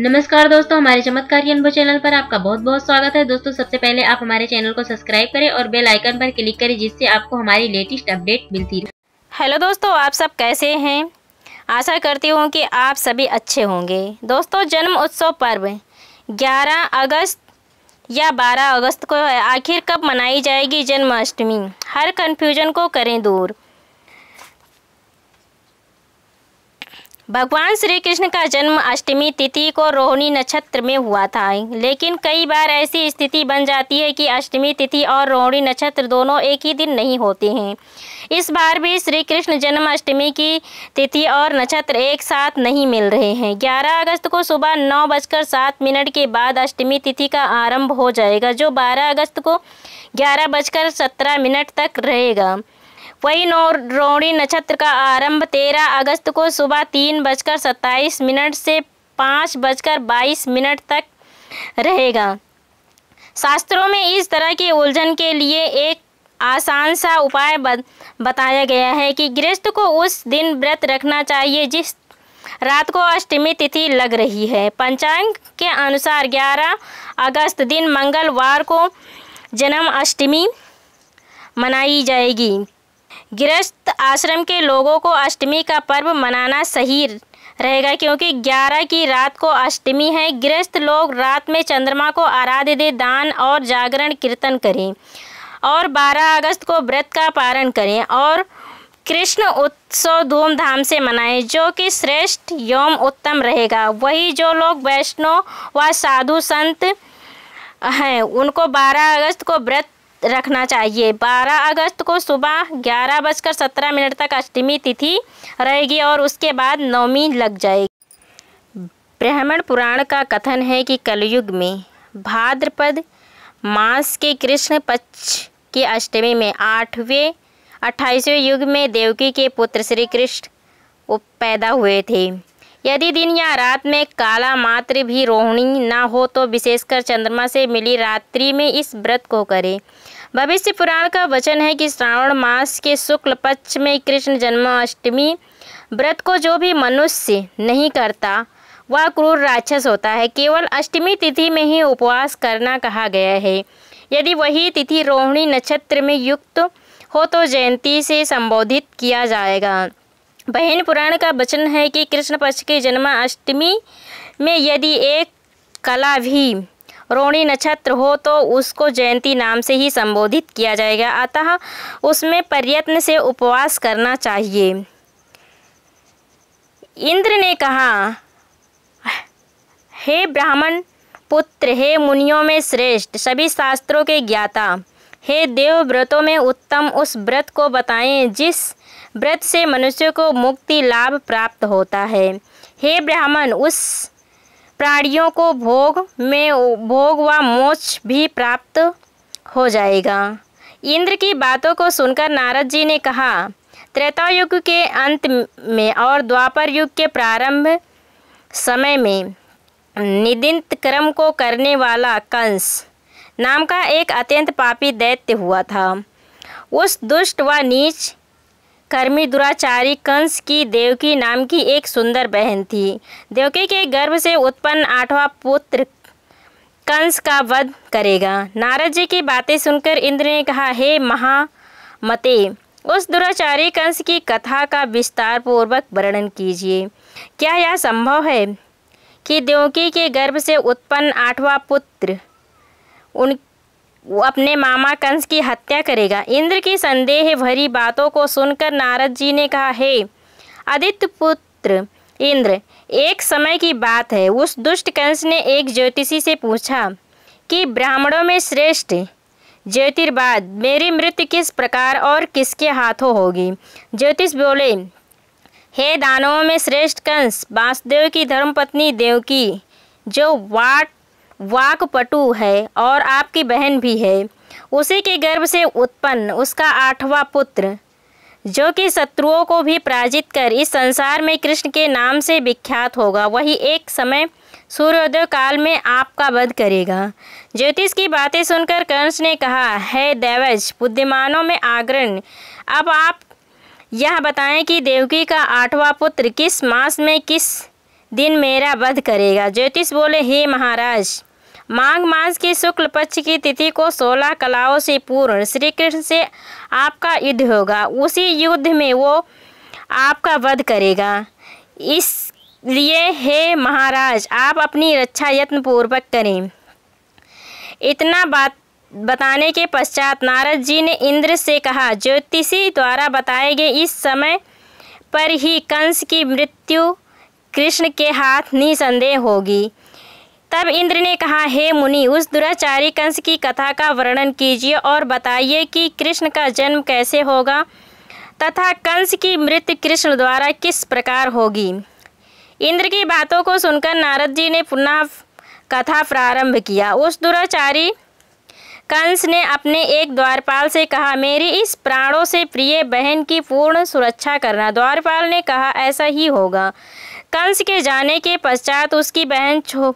नमस्कार दोस्तों हमारे चमत्कार अनुभव चैनल पर आपका बहुत बहुत स्वागत है दोस्तों सबसे पहले आप हमारे चैनल को सब्सक्राइब करें और बेल आइकन पर क्लिक करें जिससे आपको हमारी लेटेस्ट अपडेट मिलती रहे हेलो दोस्तों आप सब कैसे हैं आशा करती हूँ कि आप सभी अच्छे होंगे दोस्तों जन्म उत्सव पर्व ग्यारह अगस्त या बारह अगस्त को आखिर कब मनाई जाएगी जन्माष्टमी हर कन्फ्यूजन को करें दूर भगवान श्री कृष्ण का जन्म अष्टमी तिथि को रोहिणी नक्षत्र में हुआ था लेकिन कई बार ऐसी स्थिति बन जाती है कि अष्टमी तिथि और रोहिणी नक्षत्र दोनों एक ही दिन नहीं होते हैं इस बार भी श्री कृष्ण जन्माष्टमी की तिथि और नक्षत्र एक साथ नहीं मिल रहे हैं 11 अगस्त को सुबह नौ बजकर सात मिनट के बाद अष्टमी तिथि का आरंभ हो जाएगा जो 12 अगस्त को ग्यारह बजकर सत्रह मिनट तक रहेगा नौ रोणी नक्षत्र का आरंभ तेरह अगस्त को सुबह तीन बजकर सत्ताईस मिनट से पाँच बजकर बाईस मिनट तक रहेगा शास्त्रों में इस तरह की उलझन के लिए एक आसान सा उपाय बताया गया है कि गृहस्थ को उस दिन व्रत रखना चाहिए जिस रात को अष्टमी तिथि लग रही है पंचांग के अनुसार 11 अगस्त दिन मंगलवार को जन्म अष्टमी मनाई जाएगी गृहस्थ आश्रम के लोगों को अष्टमी का पर्व मनाना सही रहेगा क्योंकि 11 की रात को अष्टमी है गृहस्थ लोग रात में चंद्रमा को आराध्य दे दान और जागरण कीर्तन करें और 12 अगस्त को व्रत का पारण करें और कृष्ण उत्सव धूमधाम से मनाएं जो कि श्रेष्ठ यौम उत्तम रहेगा वही जो लोग वैष्णव व साधु संत हैं उनको 12 अगस्त को व्रत रखना चाहिए 12 अगस्त को सुबह ग्यारह बजकर सत्रह मिनट तक अष्टमी तिथि रहेगी और उसके बाद नवमी लग जाएगी ब्राह्मण पुराण का कथन है कि कलयुग में भाद्रपद मास के कृष्ण पक्ष की अष्टमी में आठवें अट्ठाईसवें युग में देवकी के पुत्र श्री कृष्ण पैदा हुए थे यदि दिन या रात में काला मात्र भी रोहिणी ना हो तो विशेषकर चंद्रमा से मिली रात्रि में इस व्रत को करें भविष्य पुराण का वचन है कि श्रावण मास के शुक्ल पक्ष में कृष्ण जन्माष्टमी व्रत को जो भी मनुष्य नहीं करता वह क्रूर राक्षस होता है केवल अष्टमी तिथि में ही उपवास करना कहा गया है यदि वही तिथि रोहिणी नक्षत्र में युक्त हो तो जयंती से संबोधित किया जाएगा बहन पुराण का वचन है कि कृष्ण पक्ष की जन्माष्टमी में यदि एक कला भी रोणी नक्षत्र हो तो उसको जयंती नाम से ही संबोधित किया जाएगा अतः उसमें प्रयत्न से उपवास करना चाहिए इंद्र ने कहा हे ब्राह्मण पुत्र हे मुनियों में श्रेष्ठ सभी शास्त्रों के ज्ञाता हे देव व्रतों में उत्तम उस व्रत को बताएं जिस व्रत से मनुष्य को मुक्ति लाभ प्राप्त होता है हे ब्राह्मण उस प्राणियों को भोग में भोग व मोक्ष भी प्राप्त हो जाएगा इंद्र की बातों को सुनकर नारद जी ने कहा त्रेता युग के अंत में और द्वापर युग के प्रारंभ समय में निदिंत क्रम को करने वाला कंस नाम का एक अत्यंत पापी दैत्य हुआ था उस दुष्ट व नीच कर्मी दुराचारी कंस की देवकी नाम की एक सुंदर बहन थी देवकी के गर्भ से उत्पन्न आठवां पुत्र कंस का वध करेगा नारद जी की बातें सुनकर इंद्र ने कहा हे महामते उस दुराचारी कंस की कथा का विस्तार पूर्वक वर्णन कीजिए क्या यह संभव है कि देवकी के गर्भ से उत्पन्न आठवां पुत्र उन अपने मामा कंस की हत्या करेगा इंद्र की संदेह भरी बातों को सुनकर नारद जी ने कहा हे आदित्य पुत्र इंद्र एक समय की बात है उस दुष्ट कंस ने एक ज्योतिषी से पूछा कि ब्राह्मणों में श्रेष्ठ ज्योतिर्वाद मेरी मृत्यु किस प्रकार और किसके हाथों होगी ज्योतिष बोले हे दानवों में श्रेष्ठ कंस वासुदेव की धर्मपत्नी देवकी जो वाट वाकपटु है और आपकी बहन भी है उसी के गर्भ से उत्पन्न उसका आठवां पुत्र जो कि शत्रुओं को भी पराजित कर इस संसार में कृष्ण के नाम से विख्यात होगा वही एक समय सूर्योदय काल में आपका वध करेगा ज्योतिष की बातें सुनकर कंस ने कहा है देवज बुद्धिमानों में आग्रण अब आप यह बताएं कि देवकी का आठवां पुत्र किस मास में किस दिन मेरा वध करेगा ज्योतिष बोले हे महाराज मांग मास की शुक्ल पक्ष की तिथि को सोलह कलाओं से पूर्ण श्री कृष्ण से आपका युद्ध होगा उसी युद्ध में वो आपका वध करेगा इसलिए हे महाराज आप अपनी रक्षा यत्न पूर्वक करें इतना बात बताने के पश्चात नारद जी ने इंद्र से कहा ज्योतिषी द्वारा बताए गए इस समय पर ही कंस की मृत्यु कृष्ण के हाथ निसंदेह होगी तब इंद्र ने कहा हे मुनि उस दुराचारी कंस की कथा का वर्णन कीजिए और बताइए कि कृष्ण का जन्म कैसे होगा तथा कंस की मृत्यु कृष्ण द्वारा किस प्रकार होगी इंद्र की बातों को सुनकर नारद जी ने पुनः कथा प्रारंभ किया उस दुराचारी कंस ने अपने एक द्वारपाल से कहा मेरी इस प्राणों से प्रिय बहन की पूर्ण सुरक्षा करना द्वारपाल ने कहा ऐसा ही होगा कंस के जाने के पश्चात उसकी बहन छो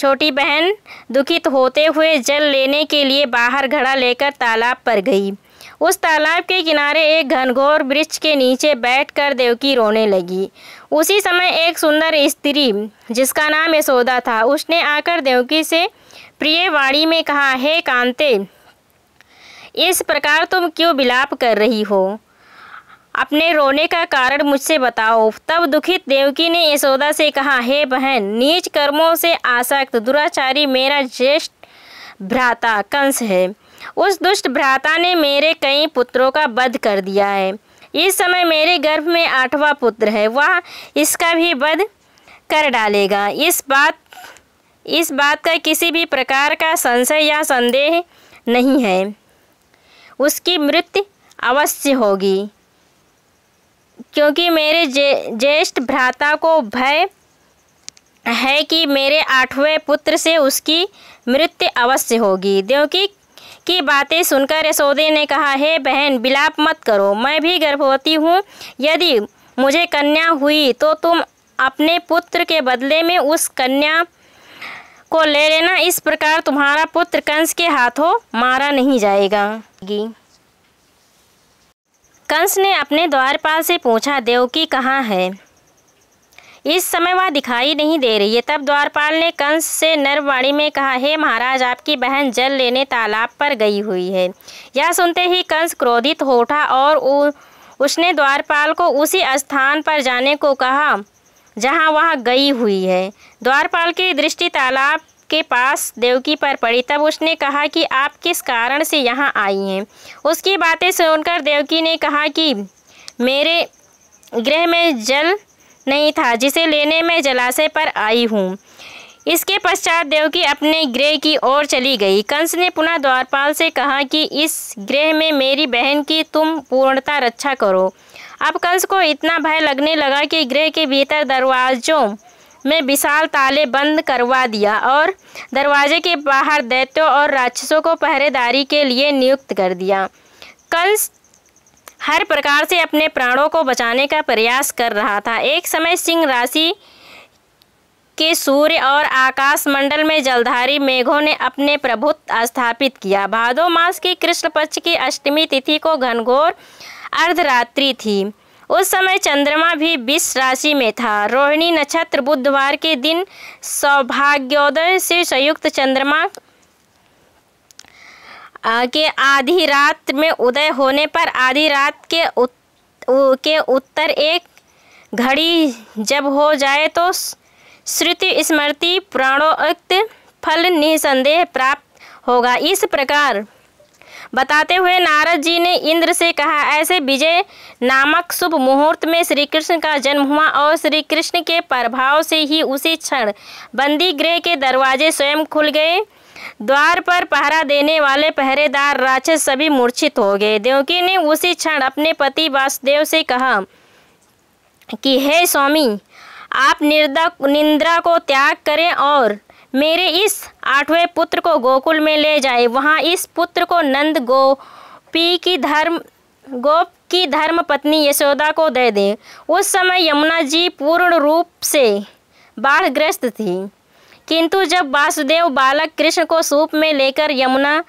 छोटी बहन दुखित होते हुए जल लेने के लिए बाहर घड़ा लेकर तालाब पर गई उस तालाब के किनारे एक घनघोर वृक्ष के नीचे बैठकर देवकी रोने लगी उसी समय एक सुंदर स्त्री जिसका नाम यशोदा था उसने आकर देवकी से प्रिय वाणी में कहा हे कांते इस प्रकार तुम क्यों विलाप कर रही हो अपने रोने का कारण मुझसे बताओ तब दुखित देवकी ने यशोदा से कहा हे बहन नीच कर्मों से आसक्त दुराचारी मेरा ज्येष्ठ भ्राता कंस है उस दुष्ट भ्राता ने मेरे कई पुत्रों का वध कर दिया है इस समय मेरे गर्भ में आठवां पुत्र है वह इसका भी वध कर डालेगा इस बात इस बात का किसी भी प्रकार का संशय या संदेह नहीं है उसकी मृत्यु अवश्य होगी क्योंकि मेरे जे ज्येष्ठ भ्राता को भय है कि मेरे आठवें पुत्र से उसकी मृत्यु अवश्य होगी देवकी की बातें सुनकर यशोदे ने कहा हे बहन बिलाप मत करो मैं भी गर्भवती हूँ यदि मुझे कन्या हुई तो तुम अपने पुत्र के बदले में उस कन्या को ले लेना इस प्रकार तुम्हारा पुत्र कंस के हाथों मारा नहीं जाएगा कंस ने अपने द्वारपाल से पूछा देवकी कहाँ है इस समय वह दिखाई नहीं दे रही है तब द्वारपाल ने कंस से नरवाणी में कहा हे महाराज आपकी बहन जल लेने तालाब पर गई हुई है यह सुनते ही कंस क्रोधित हो उठा और उ, उसने द्वारपाल को उसी स्थान पर जाने को कहा जहाँ वह गई हुई है द्वारपाल की दृष्टि तालाब के पास देवकी पर पड़ी तब उसने कहा कि आप किस कारण से यहाँ आई हैं उसकी बातें सुनकर देवकी ने कहा कि मेरे गृह में जल नहीं था जिसे लेने में जलाशय पर आई हूँ इसके पश्चात देवकी अपने गृह की ओर चली गई कंस ने पुनः द्वारपाल से कहा कि इस गृह में मेरी बहन की तुम पूर्णता रक्षा करो अब कंस को इतना भय लगने लगा कि गृह के भीतर दरवाजों में विशाल ताले बंद करवा दिया और दरवाजे के बाहर दैत्यों और राक्षसों को पहरेदारी के लिए नियुक्त कर दिया कंस हर प्रकार से अपने प्राणों को बचाने का प्रयास कर रहा था एक समय सिंह राशि के सूर्य और आकाशमंडल में जलधारी मेघों ने अपने प्रभुत्व स्थापित किया भादो मास की कृष्ण पक्ष की अष्टमी तिथि को घनघोर अर्धरात्रि थी उस समय चंद्रमा भी विष राशि में था रोहिणी नक्षत्र बुधवार के दिन सौभाग्योदय से संयुक्त चंद्रमा के आधी रात में उदय होने पर आधी रात के उत, उ, के उत्तर एक घड़ी जब हो जाए तो श्रुति स्मृति प्राणोक्त फल निसंदेह प्राप्त होगा इस प्रकार बताते हुए नारद जी ने इंद्र से कहा ऐसे विजय नामक शुभ मुहूर्त में श्री कृष्ण का जन्म हुआ और श्री कृष्ण के प्रभाव से ही उसी क्षण बंदी गृह के दरवाजे स्वयं खुल गए द्वार पर पहरा देने वाले पहरेदार राक्षस सभी मूर्छित हो गए देवकी ने उसी क्षण अपने पति वासुदेव से कहा कि हे स्वामी आप निर्दा निंद्रा को त्याग करें और मेरे इस आठवें पुत्र को गोकुल में ले जाए वहाँ इस पुत्र को नंद गोपी की धर्म गोप की धर्म पत्नी यशोदा को दे दे उस समय यमुना जी पूर्ण रूप से बाढ़ग्रस्त थी किंतु जब वासुदेव बालक कृष्ण को सूप में लेकर यमुना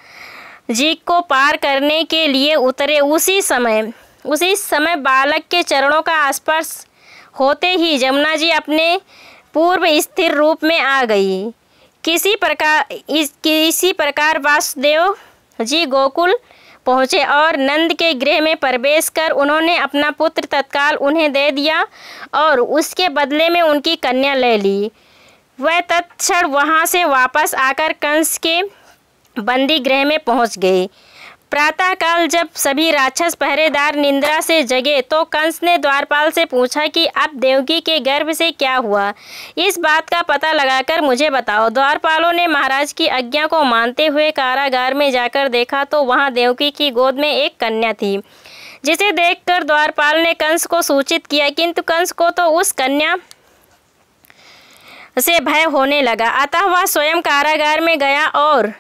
जी को पार करने के लिए उतरे उसी समय उसी समय बालक के चरणों का स्पर्श होते ही यमुना जी अपने पूर्व स्थिर रूप में आ गई किसी प्रकार इस किसी प्रकार वासुदेव जी गोकुल पहुँचे और नंद के गृह में प्रवेश कर उन्होंने अपना पुत्र तत्काल उन्हें दे दिया और उसके बदले में उनकी कन्या ले ली वह तत्क्षण वहाँ से वापस आकर कंस के बंदी गृह में पहुँच गए प्रातःकाल जब सभी राक्षस पहरेदार निंद्रा से जगे तो कंस ने द्वारपाल से पूछा कि अब देवकी के गर्भ से क्या हुआ इस बात का पता लगाकर मुझे बताओ द्वारपालों ने महाराज की आज्ञा को मानते हुए कारागार में जाकर देखा तो वहां देवकी की गोद में एक कन्या थी जिसे देखकर द्वारपाल ने कंस को सूचित किया किंतु कंस को तो उस कन्या से भय होने लगा अतः वह स्वयं कारागार में गया और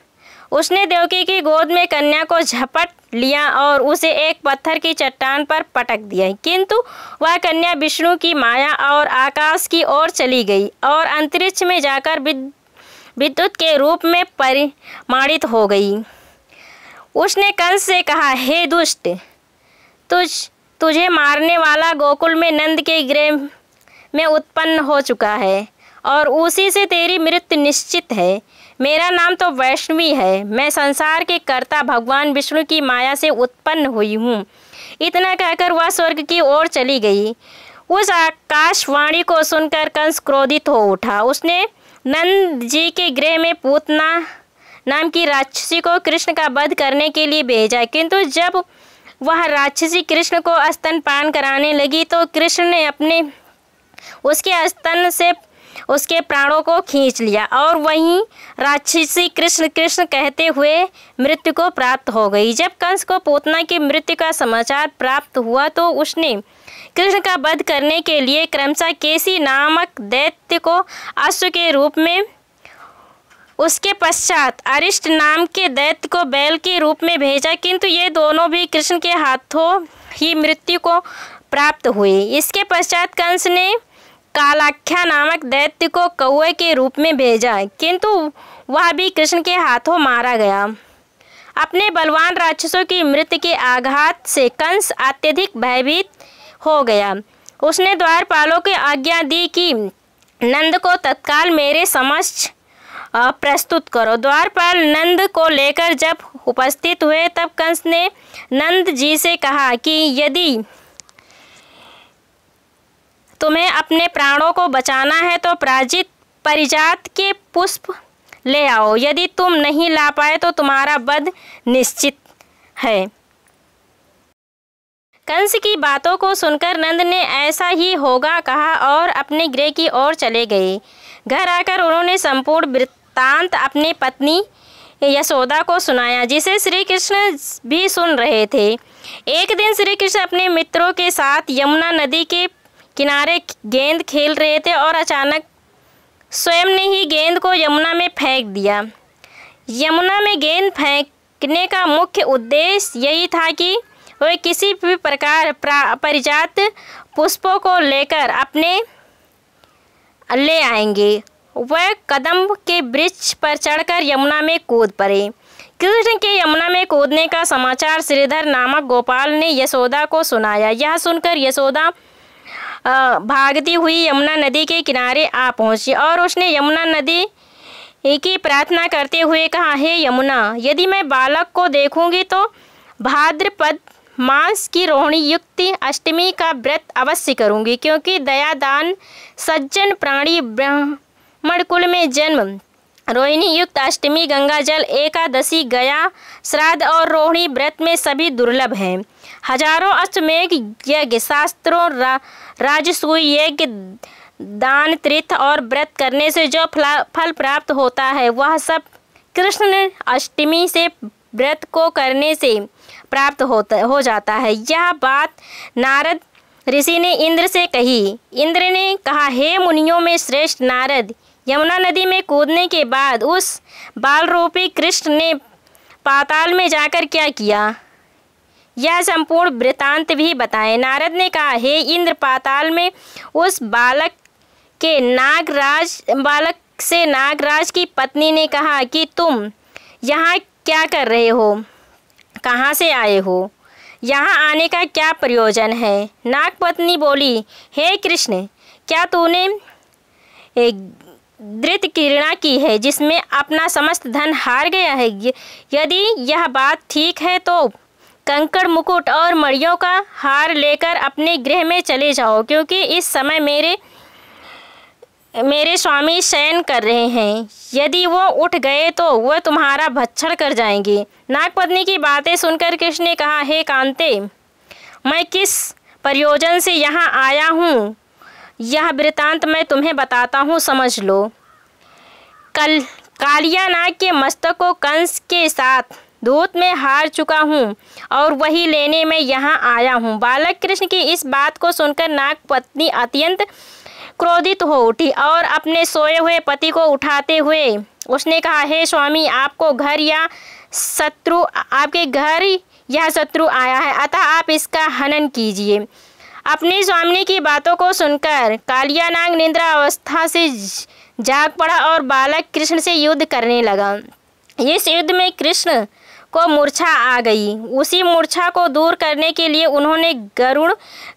उसने देवकी की गोद में कन्या को झपट लिया और उसे एक पत्थर की चट्टान पर पटक दिया किंतु वह कन्या विष्णु की माया और आकाश की ओर चली गई और अंतरिक्ष में जाकर विद्युत के रूप में परिमाणित हो गई उसने कंस से कहा हे दुष्ट तुझ तुझे मारने वाला गोकुल में नंद के गृह में उत्पन्न हो चुका है और उसी से तेरी मृत्यु निश्चित है मेरा नाम तो वैष्णवी है मैं संसार के कर्ता भगवान विष्णु की माया से उत्पन्न हुई हूँ इतना कहकर वह स्वर्ग की ओर चली गई उस आकाशवाणी को सुनकर कंस क्रोधित हो उठा उसने नंद जी के गृह में पूतना नाम की राक्षसी को कृष्ण का वध करने के लिए भेजा किंतु जब वह राक्षसी कृष्ण को स्तन पान कराने लगी तो कृष्ण ने अपने उसके स्तन से उसके प्राणों को खींच लिया और वहीं राक्षसी कृष्ण कृष्ण कहते हुए मृत्यु को प्राप्त हो गई जब कंस को पोतना की मृत्यु का समाचार प्राप्त हुआ तो उसने कृष्ण का वध करने के लिए क्रमशः केसी नामक दैत्य को अश्व के रूप में उसके पश्चात अरिष्ट नाम के दैत्य को बैल के रूप में भेजा किंतु ये दोनों भी कृष्ण के हाथों ही मृत्यु को प्राप्त हुए इसके पश्चात कंस ने कालाख्या नामक दैत्य को कौए के रूप में भेजा किंतु वह भी कृष्ण के हाथों मारा गया अपने बलवान राक्षसों की मृत्यु के आघात से कंस अत्यधिक भयभीत हो गया उसने द्वारपालों की आज्ञा दी कि नंद को तत्काल मेरे समक्ष प्रस्तुत करो द्वारपाल नंद को लेकर जब उपस्थित हुए तब कंस ने नंद जी से कहा कि यदि तुम्हें अपने प्राणों को बचाना है तो पराजित परिजात के पुष्प ले आओ यदि तुम नहीं ला पाए तो तुम्हारा बद निश्चित है कंस की बातों को सुनकर नंद ने ऐसा ही होगा कहा और अपने गृह की ओर चले गए घर आकर उन्होंने संपूर्ण वृत्तांत अपनी पत्नी यशोदा को सुनाया जिसे श्री कृष्ण भी सुन रहे थे एक दिन श्री कृष्ण अपने मित्रों के साथ यमुना नदी के किनारे गेंद खेल रहे थे और अचानक स्वयं ने ही गेंद को यमुना में फेंक दिया यमुना में गेंद फेंकने का मुख्य उद्देश्य यही था कि वह किसी भी प्रकार परिजात पुष्पों को लेकर अपने ले आएंगे वह कदम के वृक्ष पर चढ़कर यमुना में कूद पड़े कृष्ण के यमुना में कूदने का समाचार श्रीधर नामक गोपाल ने यशोदा को सुनाया यह सुनकर यशोदा भागती हुई यमुना नदी के किनारे आ पहुंची और उसने यमुना नदी की प्रार्थना करते हुए कहा हे यमुना यदि मैं बालक को देखूंगी तो भाद्रपद मांस की रोहिणी युक्ति अष्टमी का व्रत अवश्य करूंगी क्योंकि दयादान सज्जन प्राणी ब्राह्मण कुल में जन्म रोहिणी युक्त अष्टमी गंगा जल एकादशी गया श्राद्ध और रोहिणी व्रत में सभी दुर्लभ हैं हजारों अष्टमेघ यज्ञ शास्त्रों रा, राजसूय यज्ञ दान तीर्थ और व्रत करने से जो फल प्राप्त होता है वह सब कृष्ण अष्टमी से व्रत को करने से प्राप्त होता हो जाता है यह बात नारद ऋषि ने इंद्र से कही इंद्र ने कहा हे मुनियों में श्रेष्ठ नारद यमुना नदी में कूदने के बाद उस बाल रूपी कृष्ण ने पाताल में जाकर क्या किया यह संपूर्ण वृतांत भी बताएं नारद ने कहा हे इंद्र पाताल में उस बालक के नागराज बालक से नागराज की पत्नी ने कहा कि तुम यहाँ क्या कर रहे हो कहाँ से आए हो यहाँ आने का क्या प्रयोजन है नागपत्नी बोली हे कृष्ण क्या तूने धृत किरणा की है जिसमें अपना समस्त धन हार गया है यदि यह बात ठीक है तो कंकड़ मुकुट और मड़ियों का हार लेकर अपने गृह में चले जाओ क्योंकि इस समय मेरे मेरे स्वामी शयन कर रहे हैं यदि वो उठ गए तो वह तुम्हारा भक्षण कर जाएंगे नागपत्नी की बातें सुनकर कृष्ण ने कहा हे कांते मैं किस प्रयोजन से यहाँ आया हूँ यह वृतांत मैं तुम्हें बताता हूँ समझ लो कल कालिया नाग के मस्तक को कंस के साथ धूत में हार चुका हूँ और वही लेने में यहाँ आया हूँ बालक कृष्ण की इस बात को सुनकर नाग पत्नी अत्यंत क्रोधित हो उठी और अपने सोए हुए पति को उठाते हुए उसने कहा हे स्वामी आपको घर या शत्रु आपके घर यह शत्रु आया है अतः आप इसका हनन कीजिए अपने स्वामी की बातों को सुनकर कालियानाग निंद्रा अवस्था से जाग पड़ा और बालक कृष्ण से युद्ध करने लगा इस युद्ध में कृष्ण को मूर्छा आ गई उसी मूर्छा को दूर करने के लिए उन्होंने गरुड़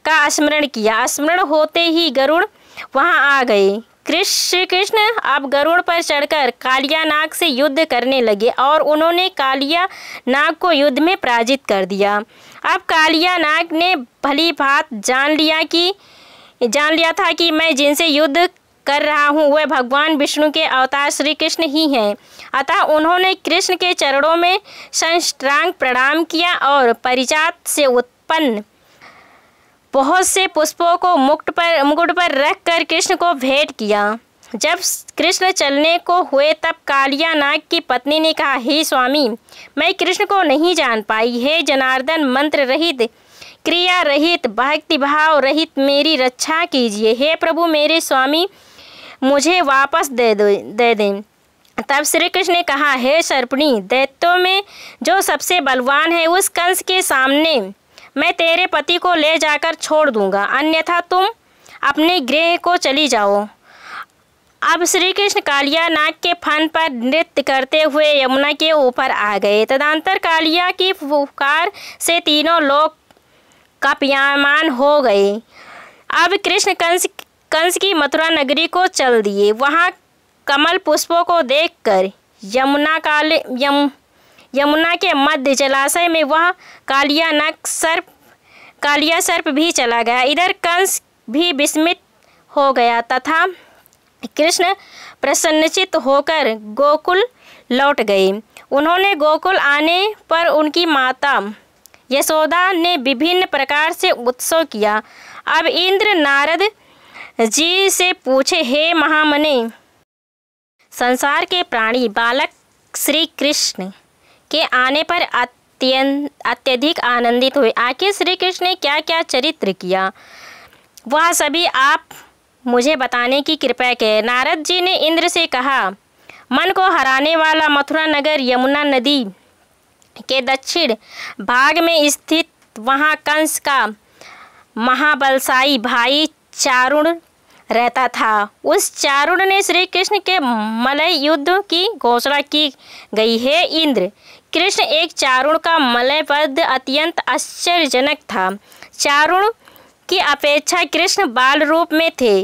का स्मरण किया स्मरण होते ही गरुड़ वहां आ गए कृष्ण श्री कृष्ण अब गरुड़ पर चढ़कर कालिया नाग से युद्ध करने लगे और उन्होंने कालिया नाग को युद्ध में पराजित कर दिया अब कालिया नाग ने भली भात जान लिया कि जान लिया था कि मैं जिनसे युद्ध कर रहा हूँ वह भगवान विष्णु के अवतार श्री कृष्ण ही हैं अतः उन्होंने कृष्ण के चरणों में संष्टांग प्रणाम किया और परिजात से उत्पन्न बहुत से पुष्पों को मुक्ट पर मुकुट पर रख कर कृष्ण को भेंट किया जब कृष्ण चलने को हुए तब कालिया नाग की पत्नी ने कहा हे स्वामी मैं कृष्ण को नहीं जान पाई हे जनार्दन मंत्र रहित क्रिया रहित भक्तिभाव रहित मेरी रक्षा कीजिए हे प्रभु मेरे स्वामी मुझे वापस दे दो दे दें तब श्री कृष्ण ने कहा हे सर्पणी दैत्यों में जो सबसे बलवान है उस कंस के सामने मैं तेरे पति को ले जाकर छोड़ दूंगा अन्यथा तुम अपने गृह को चली जाओ अब श्री कृष्ण कालिया नाग के फन पर नृत्य करते हुए यमुना के ऊपर आ गए तदंतर कालिया की पुकार से तीनों लोग कपियामान हो गए अब कृष्ण कंस कंस की मथुरा नगरी को चल दिए वहाँ कमल पुष्पों को देखकर यमुना काले यम यमुना के मध्य जलाशय में वह कालिया नक सर्प कालिया सर्प भी चला गया इधर कंस भी विस्मित हो गया तथा कृष्ण प्रसन्नचित होकर गोकुल लौट गए उन्होंने गोकुल आने पर उनकी माता यशोदा ने विभिन्न प्रकार से उत्सव किया अब इंद्र नारद जी से पूछे हे महामने संसार के प्राणी बालक श्री कृष्ण के आने पर अत्यधिक आनंदित हुए आखिर श्री कृष्ण ने क्या क्या चरित्र किया वह सभी आप मुझे बताने की कृपया के नारद जी ने इंद्र से कहा मन को हराने वाला मथुरा नगर यमुना नदी के दक्षिण भाग में स्थित वहाँ कंस का महाबलसाई भाई चारुण रहता था उस चारुण ने श्री कृष्ण के मलय युद्ध की घोषणा की गई है इंद्र कृष्ण एक चारुण का मलय पद अत्यंत आश्चर्यजनक था चारुण की अपेक्षा कृष्ण बाल रूप में थे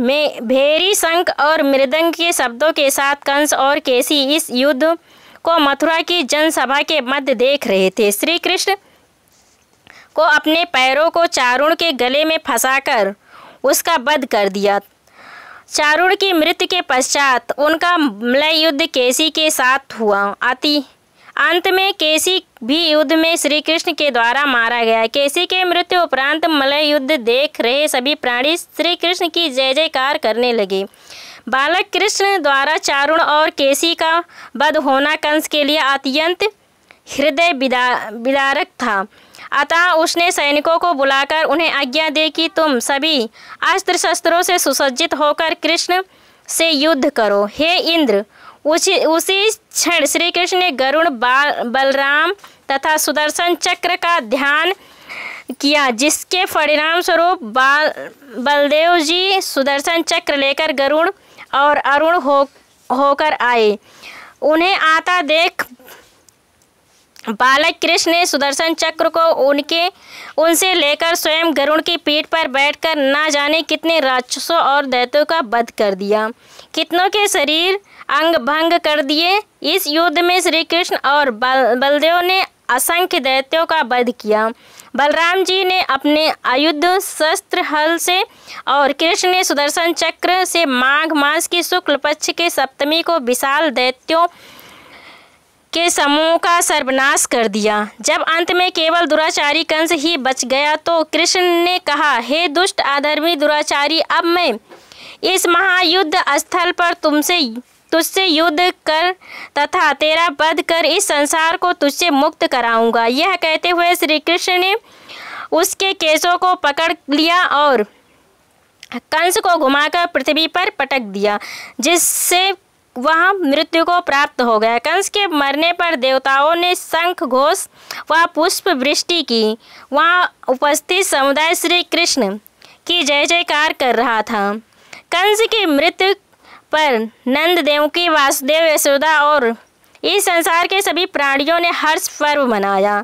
में भेरी शंख और मृदंग के शब्दों के साथ कंस और केसी इस युद्ध को मथुरा की जनसभा के मध्य देख रहे थे श्री कृष्ण को अपने पैरों को चारुण के गले में फंसाकर उसका वध कर दिया चारुण की मृत्यु के पश्चात उनका मलय युद्ध केसी के साथ हुआ अति अंत में केसी भी युद्ध में श्री कृष्ण के द्वारा मारा गया केसी के मृत्यु उपरांत मलय युद्ध देख रहे सभी प्राणी श्री कृष्ण की जय जयकार करने लगे बालक कृष्ण द्वारा चारुण और केसी का वध होना कंस के लिए अत्यंत हृदय विदारक था अतः उसने सैनिकों को बुलाकर उन्हें आज्ञा दी कि तुम सभी अस्त्र शस्त्रों से सुसज्जित होकर कृष्ण से युद्ध करो हे इंद्र उसी उसी क्षण श्री कृष्ण ने गरुण बलराम तथा सुदर्शन चक्र का ध्यान किया जिसके परिणाम स्वरूप बाल बलदेव जी सुदर्शन चक्र लेकर गरुण और अरुण हो होकर आए उन्हें आता देख बालक कृष्ण ने सुदर्शन चक्र को उनके उनसे लेकर स्वयं गरुण की पीठ पर बैठकर ना जाने कितने राक्षसों और दैत्यों का वध कर दिया कितनों के शरीर अंग भंग कर दिए इस युद्ध में श्री कृष्ण और बल बलदेव ने असंख्य दैत्यों का वध किया बलराम जी ने अपने आयुध शस्त्र हल से और कृष्ण ने सुदर्शन चक्र से माघ मास की शुक्ल पक्ष के सप्तमी को विशाल दैत्यों के समूह का सर्वनाश कर दिया जब अंत में केवल दुराचारी कंस ही बच गया तो कृष्ण ने कहा हे दुष्ट आधर्मी दुराचारी अब मैं इस महायुद्ध स्थल पर तुमसे तुझसे युद्ध कर तथा तेरा बध कर इस संसार को तुझसे मुक्त कराऊंगा यह कहते हुए श्री कृष्ण ने उसके केसों को पकड़ लिया और कंस को घुमाकर पृथ्वी पर पटक दिया जिससे वह मृत्यु को प्राप्त हो गया कंस के मरने पर देवताओं ने शंख घोष व पुष्प वृष्टि की वहाँ उपस्थित समुदाय श्री कृष्ण की जय जयकार कर रहा था कंस की मृत्यु पर नंद देव की वासुदेव यशोदा और इस संसार के सभी प्राणियों ने हर्ष पर्व मनाया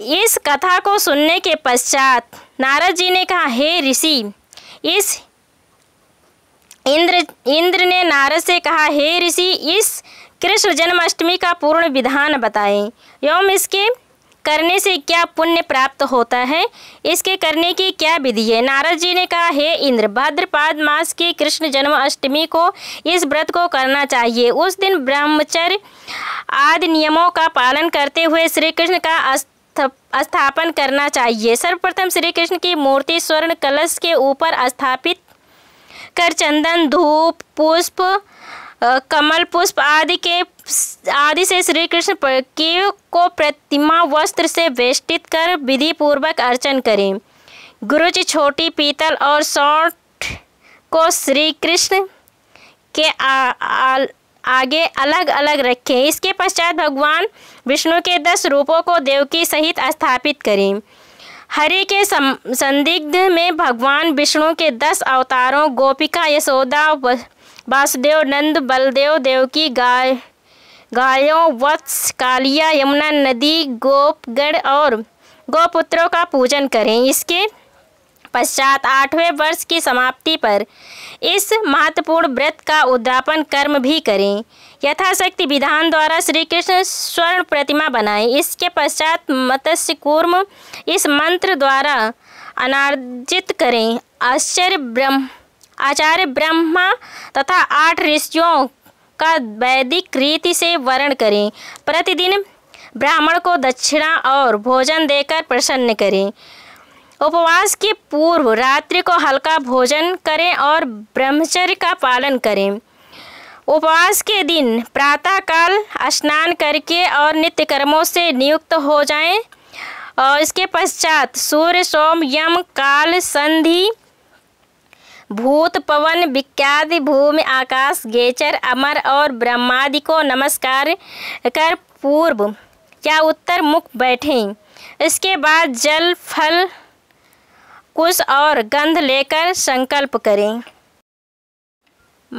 इस कथा को सुनने के पश्चात नारद जी ने कहा हे ऋषि इस इंद्र इंद्र ने नारद से कहा हे ऋषि इस कृष्ण जन्माष्टमी का पूर्ण विधान बताएं एवं इसके करने से क्या पुण्य प्राप्त होता है इसके करने की क्या विधि है नारद जी ने कहा हे इंद्र भाद्रपाद मास की कृष्ण जन्माष्टमी को इस व्रत को करना चाहिए उस दिन ब्रह्मचर्य आदि नियमों का पालन करते हुए श्री कृष्ण का स्थापन करना चाहिए सर्वप्रथम श्री कृष्ण की मूर्ति स्वर्ण कलश के ऊपर स्थापित बैठकर चंदन धूप पुष्प कमल पुष्प आदि के आदि से श्री कृष्ण की को प्रतिमा वस्त्र से वेष्टित कर विधि पूर्वक अर्चन करें गुरुज छोटी पीतल और सौट को श्री कृष्ण के आ, आ, आगे अलग अलग रखें इसके पश्चात भगवान विष्णु के दस रूपों को देवकी सहित स्थापित करें हरि के संदिग्ध में भगवान विष्णु के दस अवतारों गोपिका यशोदा वासुदेव नंद बलदेव देवकी गाय गायों वत्स कालिया यमुना नदी गोपगढ़ और गोपुत्रों का पूजन करें इसके पश्चात आठवें वर्ष की समाप्ति पर इस महत्वपूर्ण व्रत का उद्यापन कर्म भी करें यथाशक्ति विधान द्वारा श्री कृष्ण स्वर्ण प्रतिमा बनाएं इसके पश्चात मत्स्य कूर्म इस मंत्र द्वारा अनार्जित करें आश्चर्य ब्रह्म आचार्य ब्रह्मा तथा आठ ऋषियों का वैदिक रीति से वर्ण करें प्रतिदिन ब्राह्मण को दक्षिणा और भोजन देकर प्रसन्न करें उपवास के पूर्व रात्रि को हल्का भोजन करें और ब्रह्मचर्य का पालन करें उपवास के दिन प्रातःकाल स्नान करके और नित्य कर्मों से नियुक्त हो जाएं और इसके पश्चात सूर्य सोम यम काल संधि भूत पवन विख्याति भूमि आकाश गेचर अमर और ब्रह्मादि को नमस्कार कर पूर्व या उत्तर मुख बैठें इसके बाद जल फल कुश और गंध लेकर संकल्प करें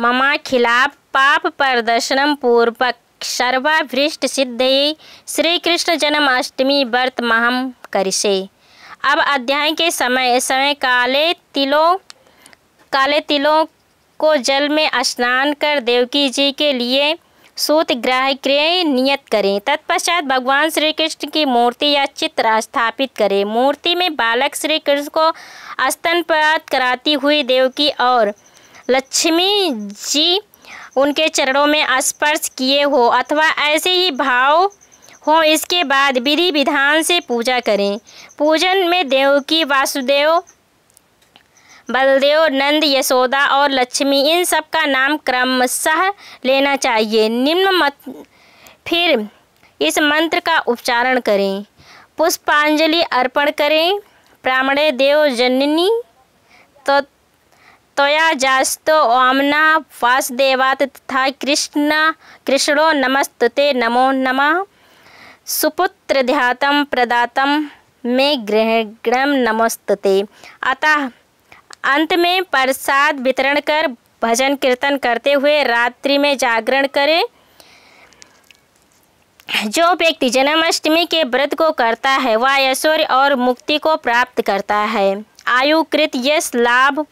ममा खिलाफ पाप प्रदर्शनम पूर्वक सर्वाभृष्ट सिद्धि श्री कृष्ण जन्माष्टमी व्रत महम करिषे अब अध्याय के समय समय काले तिलों काले तिलों को जल में स्नान कर देवकी जी के लिए सूतग्राह क्रय नियत करें तत्पश्चात भगवान श्री कृष्ण की मूर्ति या चित्र स्थापित करें मूर्ति में बालक श्री कृष्ण को स्तनपात कराती हुई देवकी और लक्ष्मी जी उनके चरणों में स्पर्श किए हो अथवा ऐसे ही भाव हो इसके बाद विधि विधान से पूजा करें पूजन में देवकी वासुदेव बलदेव नंद यशोदा और लक्ष्मी इन सब का नाम क्रमशः लेना चाहिए निम्न मत फिर इस मंत्र का उच्चारण करें पुष्पांजलि अर्पण करें प्रामणे देव जननी तो तोया जास्तो ओमना वासदेवात तथा कृष्ण कृष्णो नमस्तते नमो नमः सुपुत्र ध्यातम प्रदातम मे गृह नमस्तते अतः अंत में प्रसाद वितरण कर भजन कीर्तन करते हुए रात्रि में जागरण करें जो व्यक्ति जन्माष्टमी के व्रत को करता है वह ऐश्वर्य और मुक्ति को प्राप्त करता है आयुकृत यश लाभ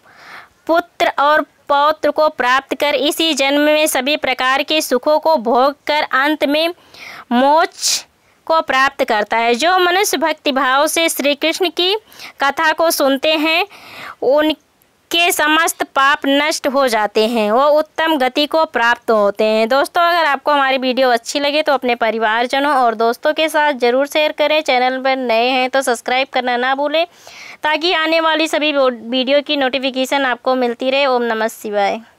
पुत्र और पौत्र को प्राप्त कर इसी जन्म में सभी प्रकार के सुखों को भोग कर अंत में मोक्ष को प्राप्त करता है जो मनुष्य भक्ति भाव से श्री कृष्ण की कथा को सुनते हैं उन के समस्त पाप नष्ट हो जाते हैं वो उत्तम गति को प्राप्त होते हैं दोस्तों अगर आपको हमारी वीडियो अच्छी लगे तो अपने परिवारजनों और दोस्तों के साथ ज़रूर शेयर करें चैनल पर नए हैं तो सब्सक्राइब करना ना भूलें ताकि आने वाली सभी वीडियो की नोटिफिकेशन आपको मिलती रहे ओम नमः शिवाय